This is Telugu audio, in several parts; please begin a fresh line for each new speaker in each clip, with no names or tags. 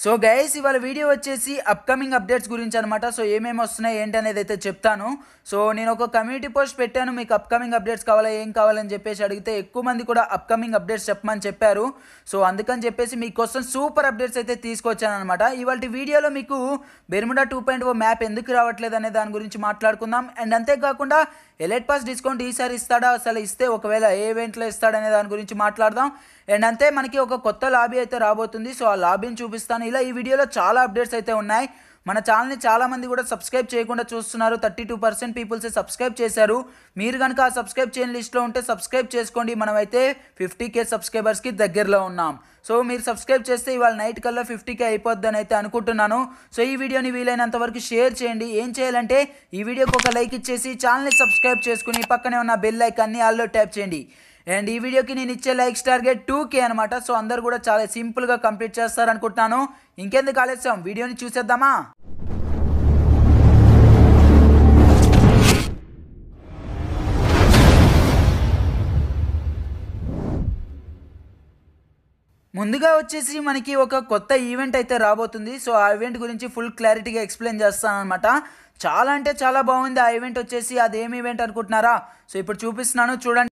సో గైస్ ఇవాళ వీడియో వచ్చేసి అప్కమింగ్ అప్డేట్స్ గురించి అనమాట సో ఏమేమి వస్తున్నాయి ఏంటి అనేది అయితే చెప్తాను సో నేను ఒక కమ్యూనిటీ పోస్ట్ పెట్టాను మీకు అప్కమింగ్ అప్డేట్స్ కావాలా ఏం కావాలని చెప్పేసి అడిగితే ఎక్కువ మంది కూడా అప్కమింగ్ అప్డేట్స్ చెప్పమని చెప్పారు సో అందుకని చెప్పేసి మీకోసం సూపర్ అప్డేట్స్ అయితే తీసుకొచ్చాను అనమాట ఇవాళ వీడియోలో మీకు Bermuda two point O map ఎందుకు రావట్లేదు అనే దాని గురించి మాట్లాడుకుందాం అండ్ అంతేకాకుండా ఎలైట్ పాస్ డిస్కౌంట్ ఈసారి ఇస్తాడా అసలు ఇస్తే ఒకవేళ ఏ ఈవెంట్లో ఇస్తాడనే దాని గురించి మాట్లాడదాం అండ్ అంతే మనకి ఒక కొత్త లాబీ అయితే రాబోతుంది సో ఆ లాబీని చూపిస్తాను ఇలా ఈ వీడియోలో చాలా అప్డేట్స్ అయితే ఉన్నాయి మన ఛానల్ని చాలామంది కూడా సబ్స్క్రైబ్ చేయకుండా చూస్తున్నారు థర్టీ టూ పర్సెంట్ పీపుల్సే సబ్స్క్రైబ్ చేశారు మీరు కనుక ఆ సబ్స్క్రైబ్ చేయని లిస్ట్లో ఉంటే సబ్స్క్రైబ్ చేసుకోండి మనమైతే ఫిఫ్టీ కే సబ్స్క్రైబర్స్కి దగ్గరలో ఉన్నాం సో మీరు సబ్స్క్రైబ్ చేస్తే ఇవాళ నైట్ కల్లా ఫిఫ్టీ కే అయిపోద్దని అయితే అనుకుంటున్నాను సో ఈ వీడియోని వీలైనంత వరకు షేర్ చేయండి ఏం చేయాలంటే ఈ వీడియోకి ఒక లైక్ ఇచ్చేసి ఛానల్ని సబ్స్క్రైబ్ చేసుకుని పక్కనే ఉన్న బెల్ ఐకాన్ని ఆల్లో ట్యాప్ చేయండి అండ్ ఈ వీడియోకి నేను ఇచ్చే లైక్ టార్గెట్ టూ కే అనమాట సో అందరు కూడా చాలా సింపుల్గా కంప్లీట్ చేస్తారనుకుంటున్నాను ఇంకెందుకు ఆలస్యం వీడియోని చూసేద్దామా ముందుగా వచ్చేసి మనకి ఒక కొత్త ఈవెంట్ అయితే రాబోతుంది సో ఆ ఈవెంట్ గురించి ఫుల్ క్లారిటీగా ఎక్స్ప్లెయిన్ చేస్తాను అనమాట చాలా అంటే చాలా బాగుంది ఆ ఈవెంట్ వచ్చేసి అదేమి ఈవెంట్ అనుకుంటున్నారా సో ఇప్పుడు చూపిస్తున్నాను చూడండి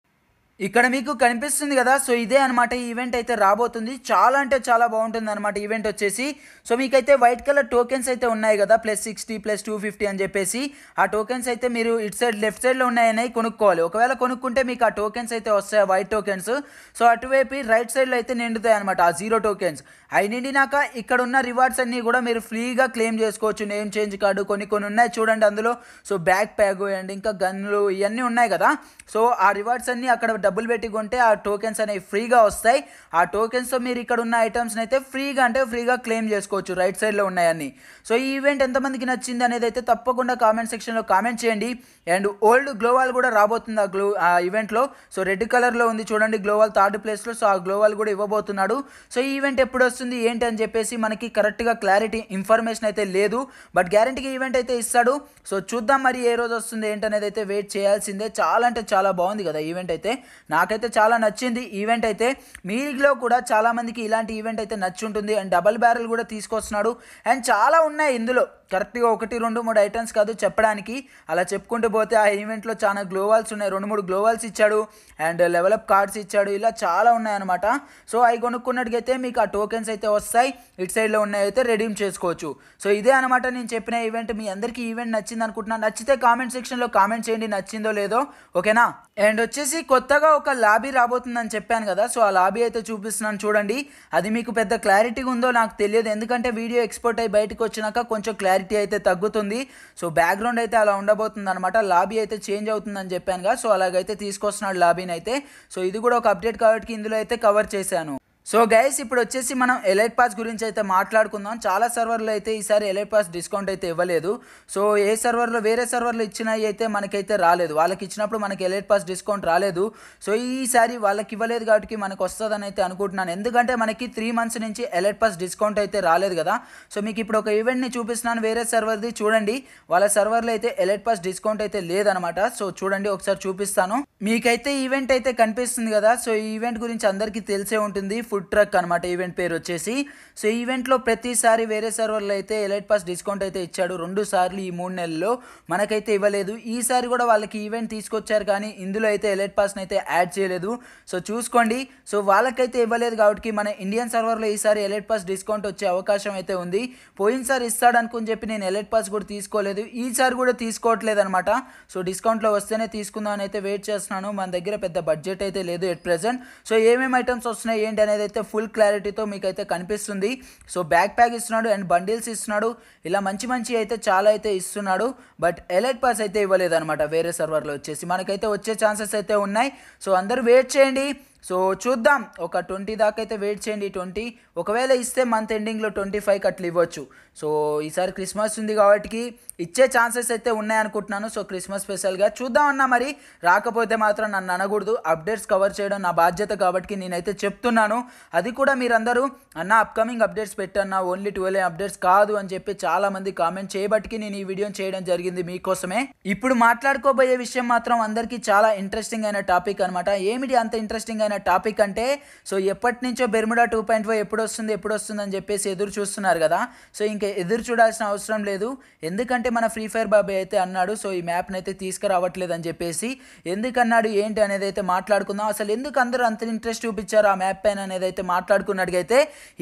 ఇక్కడ మీకు కనిపిస్తుంది కదా సో ఇదే అనమాట ఈ ఈవెంట్ అయితే రాబోతుంది చాలా అంటే చాలా బాగుంటుంది అనమాట ఈవెంట్ వచ్చేసి సో మీకైతే వైట్ కలర్ టోకెన్స్ అయితే ఉన్నాయి కదా plus sixty plus two fifty అని చెప్పేసి ఆ టోకెన్స్ అయితే మీరు ఇటు సైడ్ లెఫ్ట్ సైడ్లో ఉన్నాయని కొనుక్కోవాలి ఒకవేళ కొనుక్కుంటే మీకు ఆ టోకెన్స్ అయితే వస్తాయి వైట్ టోకెన్స్ సో అటువైపు రైట్ సైడ్లో అయితే నిండుతాయి అనమాట ఆ జీరో టోకెన్స్ అవి నిండినాక ఇక్కడ ఉన్న రివార్డ్స్ అన్నీ కూడా మీరు ఫ్రీగా క్లెయిమ్ చేసుకోవచ్చు నేమ్ చేంజ్ కార్డు కొన్ని కొన్ని ఉన్నాయి చూడండి అందులో సో బ్యాక్ ప్యాగ్ అండ్ ఇంకా గన్లు ఇవన్నీ ఉన్నాయి కదా సో ఆ రివార్డ్స్ అన్నీ అక్కడ డబ్బులు పెట్టి కొంటే ఆ టోకెన్స్ అనేవి ఫ్రీగా వస్తాయి ఆ టోకెన్స్తో మీరు ఇక్కడ ఉన్న ఐటమ్స్ని అయితే ఫ్రీగా అంటే ఫ్రీగా క్లెయిమ్ చేసుకోవచ్చు రైట్ సైడ్లో ఉన్నాయని సో ఈ ఈవెంట్ ఎంతమందికి నచ్చింది అనేది అయితే తప్పకుండా కామెంట్ సెక్షన్లో కామెంట్ చేయండి అండ్ ఓల్డ్ గ్లోవాల్ కూడా రాబోతుంది ఆ గ్లో ఆ ఈవెంట్లో సో రెడ్ కలర్లో ఉంది చూడండి గ్లోవాల్ థర్డ్ ప్లేస్లో సో ఆ గ్లోవాల్ కూడా ఇవ్వబోతున్నాడు సో ఈ ఈవెంట్ ఎప్పుడు వస్తుంది ఏంటి అని చెప్పేసి మనకి కరెక్ట్గా క్లారిటీ ఇన్ఫర్మేషన్ అయితే లేదు బట్ గ్యారంటీగా ఈవెంట్ అయితే ఇస్తాడు సో చూద్దాం మరి ఏ రోజు వస్తుంది ఏంటనేది అయితే వెయిట్ చేయాల్సిందే చాలా అంటే చాలా బాగుంది కదా ఈవెంట్ అయితే నాకైతే చాలా నచ్చింది ఈవెంట్ అయితే మీలో కూడా చాలామందికి ఇలాంటి ఈవెంట్ అయితే నచ్చి ఉంటుంది అండ్ డబల్ బ్యారెల్ కూడా తీసుకొస్తున్నాడు అండ్ చాలా ఉన్నాయి ఇందులో కరెక్ట్గా ఒకటి రెండు మూడు ఐటమ్స్ కాదు చెప్పడానికి అలా చెప్పుకుంటూ పోతే ఆ ఈవెంట్లో చాలా గ్లోవాల్స్ ఉన్నాయి రెండు మూడు గ్లోవాల్స్ ఇచ్చాడు అండ్ లెవలప్ కార్డ్స్ ఇచ్చాడు ఇలా చాలా ఉన్నాయన్నమాట సో అవి కొనుక్కున్నట్టుకైతే మీకు ఆ టోకెన్స్ అయితే వస్తాయి ఇటు సైడ్లో ఉన్నాయి అయితే రెడీమ్ చేసుకోవచ్చు సో ఇదే అనమాట నేను చెప్పిన ఈవెంట్ మీ అందరికీ ఈవెంట్ నచ్చింది అనుకుంటున్నాను నచ్చితే కామెంట్ సెక్షన్లో కామెంట్ చేయండి నచ్చిందో లేదో ఓకేనా అండ్ వచ్చేసి కొత్తగా కొత్తగా ఒక లాబీ రాబోతుందని చెప్పాను కదా సో ఆ లాబీ అయితే చూపిస్తున్నాను చూడండి అది మీకు పెద్ద క్లారిటీగా ఉందో నాకు తెలియదు ఎందుకంటే వీడియో ఎక్స్పోర్ట్ అయ్యి బయటకు వచ్చినాక కొంచెం క్లారిటీ అయితే తగ్గుతుంది సో బ్యాక్గ్రౌండ్ అయితే అలా ఉండబోతుంది అనమాట లాబీ అయితే చేంజ్ అవుతుందని చెప్పాను కదా సో అలాగైతే తీసుకొస్తున్నాడు లాబీని అయితే సో ఇది కూడా ఒక అప్డేట్ కాబట్టి ఇందులో అయితే కవర్ చేశాను సో గైస్ ఇప్పుడు వచ్చేసి మనం ఎలైట్ పాస్ గురించి అయితే మాట్లాడుకుందాం చాలా సర్వర్లు అయితే ఈసారి ఎలైట్ పాస్ డిస్కౌంట్ అయితే ఇవ్వలేదు సో ఏ సర్వర్లో వేరే సర్వర్లు ఇచ్చినవి అయితే మనకైతే రాలేదు వాళ్ళకి ఇచ్చినప్పుడు మనకి ఎలైట్ పాస్ డిస్కౌంట్ రాలేదు సో ఈసారి వాళ్ళకి ఇవ్వలేదు కాబట్టి మనకు వస్తుందని అయితే అనుకుంటున్నాను ఎందుకంటే మనకి త్రీ మంత్స్ నుంచి ఎలైట్ పాస్ డిస్కౌంట్ అయితే రాలేదు కదా సో మీకు ఇప్పుడు ఒక ఈవెంట్ని చూపిస్తున్నాను వేరే సర్వర్ది చూడండి వాళ్ళ సర్వర్లో అయితే ఎలైట్ పాస్ డిస్కౌంట్ అయితే లేదనమాట సో చూడండి ఒకసారి చూపిస్తాను మీకైతే ఈవెంట్ అయితే కనిపిస్తుంది కదా సో ఈ ఈవెంట్ గురించి అందరికీ తెలిసే ఉంటుంది ఫుడ్ ట్రక్ అనమాట ఈవెంట్ పేరు వచ్చేసి సో ఈవెంట్లో ప్రతిసారి వేరే సర్వర్లు అయితే ఎలైట్ పాస్ డిస్కౌంట్ అయితే ఇచ్చాడు రెండు సార్లు ఈ మూడు నెలల్లో మనకైతే ఇవ్వలేదు ఈసారి కూడా వాళ్ళకి ఈవెంట్ తీసుకొచ్చారు కానీ ఇందులో అయితే ఎలైట్ పాస్ని అయితే యాడ్ చేయలేదు సో చూసుకోండి సో వాళ్ళకైతే ఇవ్వలేదు కాబట్టి మన ఇండియన్ సర్వర్లో ఈసారి ఎలైట్ పాస్ డిస్కౌంట్ వచ్చే అవకాశం అయితే ఉంది పోయినసారి ఇస్తాడు అనుకుని చెప్పి నేను ఎలైట్ పాస్ కూడా తీసుకోలేదు ఈసారి కూడా తీసుకోవట్లేదు అనమాట సో డిస్కౌంట్లో వస్తేనే తీసుకుందాం అని అయితే వెయిట్ చేస్తున్నాను మన దగ్గర పెద్ద బడ్జెట్ అయితే లేదు ఎట్ ప్రజెంట్ సో ఏమేమి ఐటమ్స్ వస్తున్నాయి ఏంటి అనేది అనేది అయితే ఫుల్ క్లారిటీతో మీకైతే కనిపిస్తుంది సో బ్యాక్ ప్యాక్ ఇస్తున్నాడు అండ్ బండిల్స్ ఇస్తున్నాడు ఇలా మంచి మంచి అయితే చాలా అయితే ఇస్తున్నాడు బట్ ఎలైట్ పాస్ అయితే ఇవ్వలేదన్నమాట వేరే సర్వర్లో వచ్చేసి మనకైతే వచ్చే ఛాన్సెస్ అయితే ఉన్నాయి సో అందరూ వెయిట్ చేయండి సో చూద్దాం ఒక ట్వంటీ దాకా అయితే వెయిట్ చేయండి ట్వంటీ ఒకవేళ ఇస్తే మంత్ ఎండింగ్లో ట్వంటీ ఫైవ్ అట్లా ఇవ్వచ్చు సో ఈసారి క్రిస్మస్ ఉంది కాబట్టి ఇచ్చే ఛాన్సెస్ అయితే ఉన్నాయనుకుంటున్నాను సో క్రిస్మస్ స్పెషల్గా చూద్దాం అన్న మరి రాకపోతే మాత్రం నన్ను అనకూడదు అప్డేట్స్ కవర్ చేయడం నా బాధ్యత కాబట్టి నేనైతే చెప్తున్నాను అది కూడా మీరందరూ అన్న అప్కమింగ్ అప్డేట్స్ పెట్టన్న ఓన్లీ ట్వెల్వ్ అప్డేట్స్ కాదు అని చెప్పి చాలామంది కామెంట్ చేయబట్టికి నేను ఈ వీడియోని చేయడం జరిగింది మీకోసమే ఇప్పుడు మాట్లాడుకోబోయే విషయం మాత్రం అందరికీ చాలా ఇంట్రెస్టింగ్ అయిన టాపిక్ అనమాట ఏమిటి అంత ఇంట్రెస్టింగ్ అయిన ముఖ్యమైన టాపిక్ అంటే సో ఎప్పటి నుంచో బెర్ముడా టూ పాయింట్ ఫైవ్ ఎప్పుడు వస్తుంది ఎప్పుడు వస్తుంది అని చెప్పేసి ఎదురు చూస్తున్నారు కదా సో ఇంకా ఎదురు చూడాల్సిన అవసరం లేదు ఎందుకంటే మన ఫ్రీ ఫైర్ బాబాయ్ అయితే అన్నాడు సో ఈ మ్యాప్ని అయితే తీసుకురావట్లేదు అని చెప్పేసి ఎందుకన్నాడు ఏంటి అనేది అయితే మాట్లాడుకుందాం అసలు ఎందుకు అందరూ అంత ఇంట్రెస్ట్ చూపించారు ఆ మ్యాప్ పైన అనేది అయితే మాట్లాడుకున్నట్టుగైతే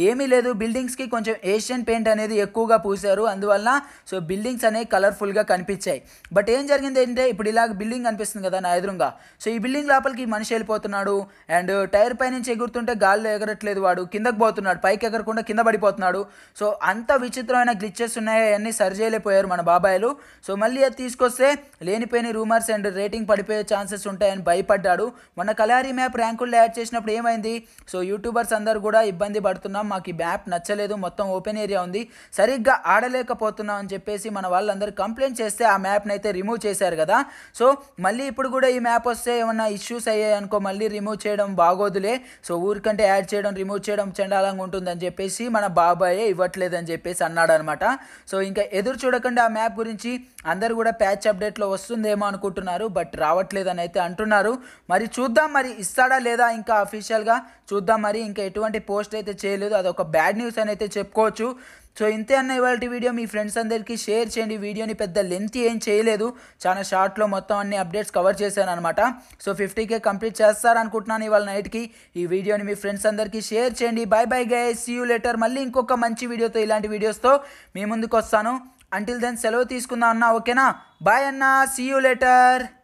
ఏమీ లేదు బిల్డింగ్స్కి కొంచెం ఏషియన్ పెయింట్ అనేది ఎక్కువగా పూశారు అందువల్ల సో బిల్డింగ్స్ అనేవి కలర్ఫుల్గా కనిపించాయి బట్ ఏం జరిగింది ఏంటంటే ఇప్పుడు ఇలాగ బిల్డింగ్ కనిపిస్తుంది కదా నా ఎదురుగా సో ఈ బిల్డింగ్ లోపలికి మనిషి వెళ్ళిపోతున్నాడు అండ్ అండ్ టైర్ పై నుంచి ఎగురుతుంటే గాల్లో ఎగరట్లేదు వాడు కిందకు పోతున్నాడు పైకి ఎగరకుండా కింద పడిపోతున్నాడు సో అంత విచిత్రమైన గ్లిచ్చెస్ ఉన్నాయి అన్నీ సరి చేయలేకపోయారు మన బాబాయ్లు సో మళ్ళీ అది తీసుకొస్తే లేనిపోయిన రూమర్స్ అండ్ రేటింగ్ పడిపోయే ఛాన్సెస్ ఉంటాయని భయపడ్డాడు మొన్న కలారీ మ్యాప్ ర్యాంకుల్లో యాడ్ చేసినప్పుడు ఏమైంది సో యూట్యూబర్స్ అందరు కూడా ఇబ్బంది పడుతున్నాం మాకు ఈ మ్యాప్ నచ్చలేదు మొత్తం ఓపెన్ ఏరియా ఉంది సరిగ్గా ఆడలేకపోతున్నాం అని చెప్పేసి మన వాళ్ళందరూ కంప్లైంట్ చేస్తే ఆ మ్యాప్ని అయితే రిమూవ్ చేశారు కదా సో మళ్ళీ ఇప్పుడు కూడా ఈ మ్యాప్ వస్తే ఏమన్నా ఇష్యూస్ అయ్యాయనుకో అనుకో మళ్ళీ రిమూవ్ చేయడం చేయడం బాగోదులే సో ఊరికంటే యాడ్ చేయడం రిమూవ్ చేయడం చెండాలంగా ఉంటుందని చెప్పేసి మన బాబాయే ఇవ్వట్లేదని చెప్పేసి అన్నాడు అనమాట సో ఇంకా ఎదురు చూడకుండా ఆ మ్యాప్ గురించి అందరు కూడా ప్యాచ్ అప్డేట్లో వస్తుందేమో అనుకుంటున్నారు బట్ రావట్లేదని అయితే అంటున్నారు మరి చూద్దాం మరి ఇస్తాడా లేదా ఇంకా అఫీషియల్గా చూద్దాం మరి ఇంకా ఎటువంటి పోస్ట్ అయితే చేయలేదు అదొక బ్యాడ్ న్యూస్ అని అయితే చెప్పుకోవచ్చు సో ఇంతే అన్న ఇవాళ వీడియో మీ ఫ్రెండ్స్ అందరికీ షేర్ చేయండి వీడియోని పెద్ద లెంత్ ఏం చేయలేదు చాలా షార్ట్లో మొత్తం అన్ని అప్డేట్స్ కవర్ చేశాను అనమాట సో ఫిఫ్టీకే కంప్లీట్ చేస్తారనుకుంటున్నాను ఇవాళ నైట్కి ఈ వీడియోని మీ ఫ్రెండ్స్ అందరికీ షేర్ చేయండి bye bye guys see you later మళ్ళీ ఇంకొక మంచి వీడియోతో ఇలాంటి వీడియోస్తో మీ ముందుకు వస్తాను అంటిల్ దెన్ సెలవు తీసుకుందాం అన్నా ఓకేనా బాయ్ అన్నా సీ యూ లెటర్